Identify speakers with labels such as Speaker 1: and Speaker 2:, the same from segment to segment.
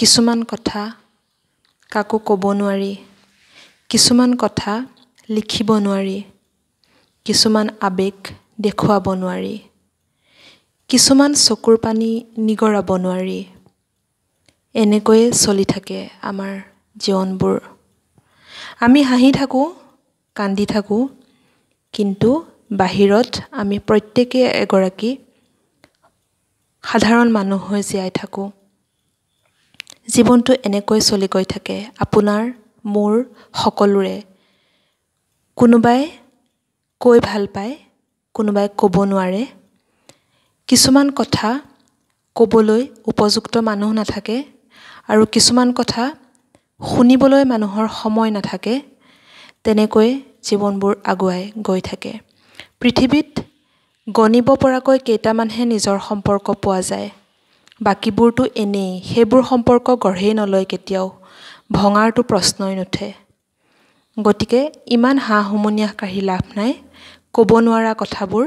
Speaker 1: কিছুমান কথা কাকো ক'ব নোৱাৰি কিছুমান কথা লিখিব নোৱাৰি কিছুমান আৱেগ দেখুৱাব নোৱাৰি কিছুমান চকুৰ পানী নিগৰাব নোৱাৰি এনেকৈয়ে চলি থাকে আমাৰ জীৱনবোৰ আমি হাঁহি থাকোঁ কান্দি থাকোঁ কিন্তু বাহিৰত আমি প্ৰত্যেকেই এগৰাকী সাধাৰণ মানুহ হৈ জীয়াই থাকোঁ জীৱনটো এনেকৈ চলি গৈ থাকে আপোনাৰ মোৰ সকলোৰে কোনোবাই কৈ ভাল পায় কোনোবাই ক'ব নোৱাৰে কিছুমান কথা ক'বলৈ উপযুক্ত মানুহ নাথাকে আৰু কিছুমান কথা শুনিবলৈ মানুহৰ সময় নাথাকে তেনেকৈ জীৱনবোৰ আগুৱাই গৈ থাকে পৃথিৱীত গণিব পৰাকৈ কেইটামানহে নিজৰ সম্পৰ্ক পোৱা যায় বাকীবোৰতো এনেই সেইবোৰ সম্পৰ্ক গঢ়েই নলয় কেতিয়াও ভঙাৰটো প্ৰশ্নই নুঠে গতিকে ইমান হাঁহ হুমুনিয়াহ কাঢ়ি লাভ নাই ক'ব নোৱাৰা কথাবোৰ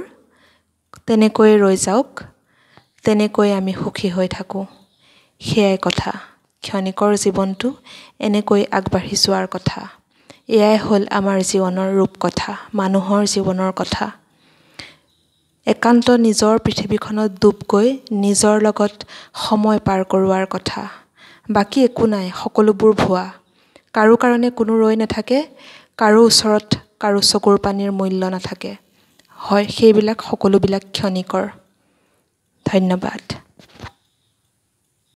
Speaker 1: তেনেকৈয়ে ৰৈ যাওক তেনেকৈয়ে আমি সুখী হৈ থাকোঁ সেয়াই কথা ক্ষণিকৰ জীৱনটো এনেকৈ আগবাঢ়ি যোৱাৰ কথা এয়াই হ'ল আমাৰ জীৱনৰ ৰূপকথা মানুহৰ জীৱনৰ কথা একান্ত নিজৰ পৃথিৱীখনত ডুব গৈ নিজৰ লগত সময় পাৰ কৰোৱাৰ কথা বাকী একো নাই সকলোবোৰ ভুৱা কাৰো কাৰণে কোনো ৰৈ নাথাকে কাৰো ওচৰত কাৰো চকুৰ পানীৰ মূল্য নাথাকে হয় সেইবিলাক সকলোবিলাক ক্ষণিকৰ ধন্যবাদ